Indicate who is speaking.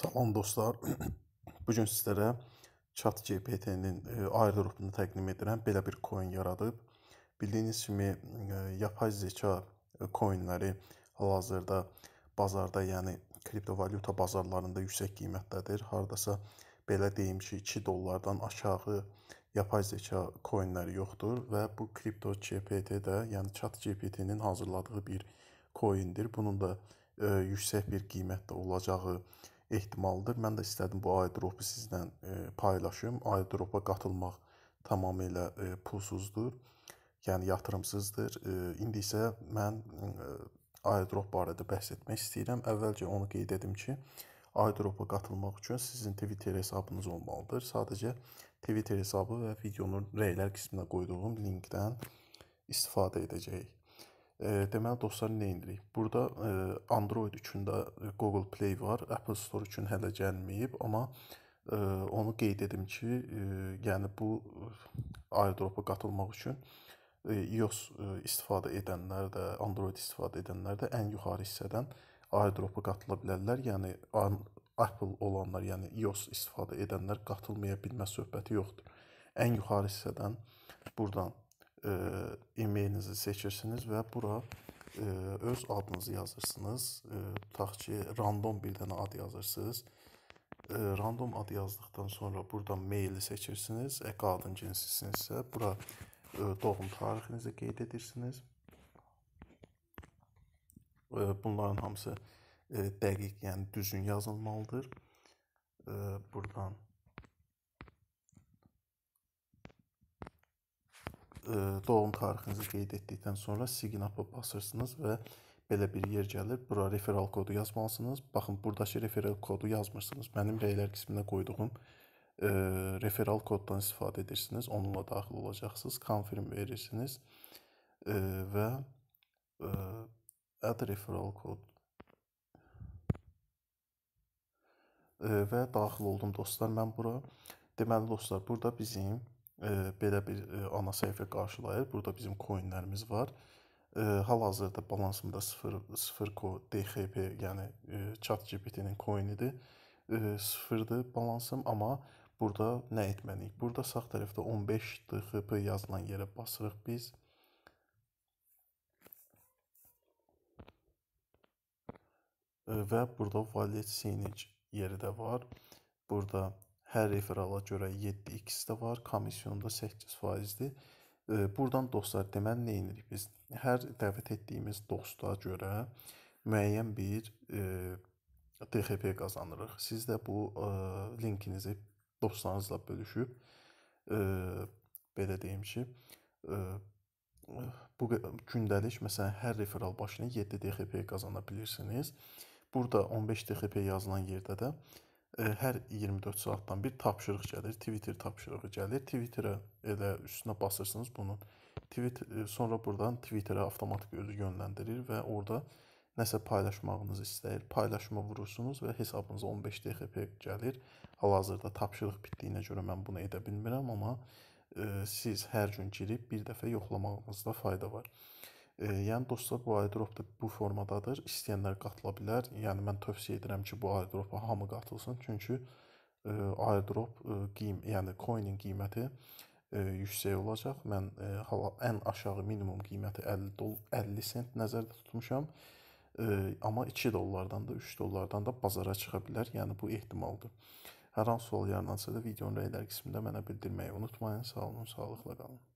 Speaker 1: Salam dostlar. Bu gün sizlərə ChatGPT-nin e, airdropunu təqdim edirəm. Belə bir coin yaradıb. Bildiyiniz kimi e, yapay zeka e, coinləri hal-hazırda bazarda, yəni kriptovalyuta bazarlarında yüksək qiymətdədir. Hardasa belə deyim ki, 2 dollardan aşağı yapay zeka coinləri yoxdur və bu kripto GPT də, yəni ChatGPT-nin hazırladığı bir coindir. Bunun da ə, yüksək bir qiymətdə olacağı ehtimaldır. Mən də istədim bu airdropu sizdən e, paylaşım. Airdropa qatılmaq tamamilə e, pulsuzdur. Yəni yatırımsızdır. E, indi isə mən e, airdrop barədə bəhs etmək istəyirəm. Əvvəlcə onu qeyd edim ki, airdropa qatılmaq üçün sizin Twitter hesabınız olmalıdır. Sadəcə Twitter hesabı və videonun rəylər qisminə qoyduğum linkdən istifadə edəcəyik deməli dostlar nə edirik? Burada ə, e, Android üçün də e, Google Play var, Apple Store üçün hələ gəlməyib, amma ə, e, onu qeyd edim ki, ə, yəni bu airdropa qatılmaq üçün ə, iOS ə, istifadə edənlər də, Android istifadə edənlər də ən yuxarı hissədən airdropa qatıla bilərlər. Yəni Apple olanlar, yəni iOS istifadə edənlər qatılmaya bilməz söhbəti yoxdur. Ən yuxarı hissədən buradan E, e-mailinizi seçirsiniz və bura e, öz adınızı yazırsınız. E, tutaq ki, random bir dənə ad yazırsınız. E, random ad yazdıqdan sonra burada maili seçirsiniz. E, qadın cinsisinizsə bura e, doğum tarixinizi qeyd edirsiniz. E, bunların hamısı e, dəqiq, yəni düzgün yazılmalıdır. E, buradan E, doğum tarixinizi qeyd etdikdən sonra sign-up-a basırsınız və belə bir yer gəlir. Bura referral kodu yazmalısınız. Baxın, burdakı referral kodu yazmırsınız. Mənim rəylər qisminə qoyduğum e, referral koddan istifadə edirsiniz. Onunla daxil olacaqsınız. Confirm verirsiniz e, və e, add referral kod e, və daxil oldum dostlar mən bura. Deməli dostlar, burada bizim e, belə bir e, ana səhifə qarşılayır. Burada bizim coinlərimiz var. E, Hal-hazırda balansımda 0 0.co DXP, yəni e, ChatGPT-nin coinidir. E, sıfırdır balansım, amma burada nə etməliyik? Burada sağ tərəfdə 15 DXP yazılan yerə basırıq biz. və burada wallet signage yeri də var. Burada Hər referala görə 7x də var, komissiyonda 8 faizdir. E, buradan dostlar deməli nə edirik biz? Hər dəvət etdiyimiz dosta görə müəyyən bir e, DXP qazanırıq. Siz də bu e, linkinizi dostlarınızla bölüşüb belə deyim ki, bu gündəlik məsələn hər referal başına 7 DXP qazana bilirsiniz. Burada 15 DXP yazılan yerdə də E, hər 24 saatdan bir tapşırıq gəlir, Twitter tapşırığı gəlir. Twitterə elə üstünə basırsınız bunun. Twitter e, sonra buradan Twitterə avtomatik özü yönləndirir və orada nəsə paylaşmağınızı istəyir. Paylaşma vurursunuz və hesabınıza 15 DXP gəlir. Hal-hazırda tapşırıq bitdiyinə görə mən bunu edə bilmirəm, amma e, siz hər gün girib bir dəfə yoxlamağınızda fayda var. Yəni dostlar bu airdrop da bu formadadır. İstəyənlər qatıla bilər. Yəni mən tövsiyə edirəm ki, bu airdropa hamı qatılsın. Çünki ə, e, airdrop ə, e, qeym, yəni coin-in qiyməti ə, e, yüksək olacaq. Mən ə, hala ən aşağı minimum qiyməti 50 dol 50 sent nəzərdə tutmuşam. Ə, amma 2 dollardan da 3 dollardan da bazara çıxa bilər. Yəni bu ehtimaldır. Hər hansı sual yaranarsa da videonun rəylər qismində mənə bildirməyi unutmayın. Sağ olun, sağlıqla qalın.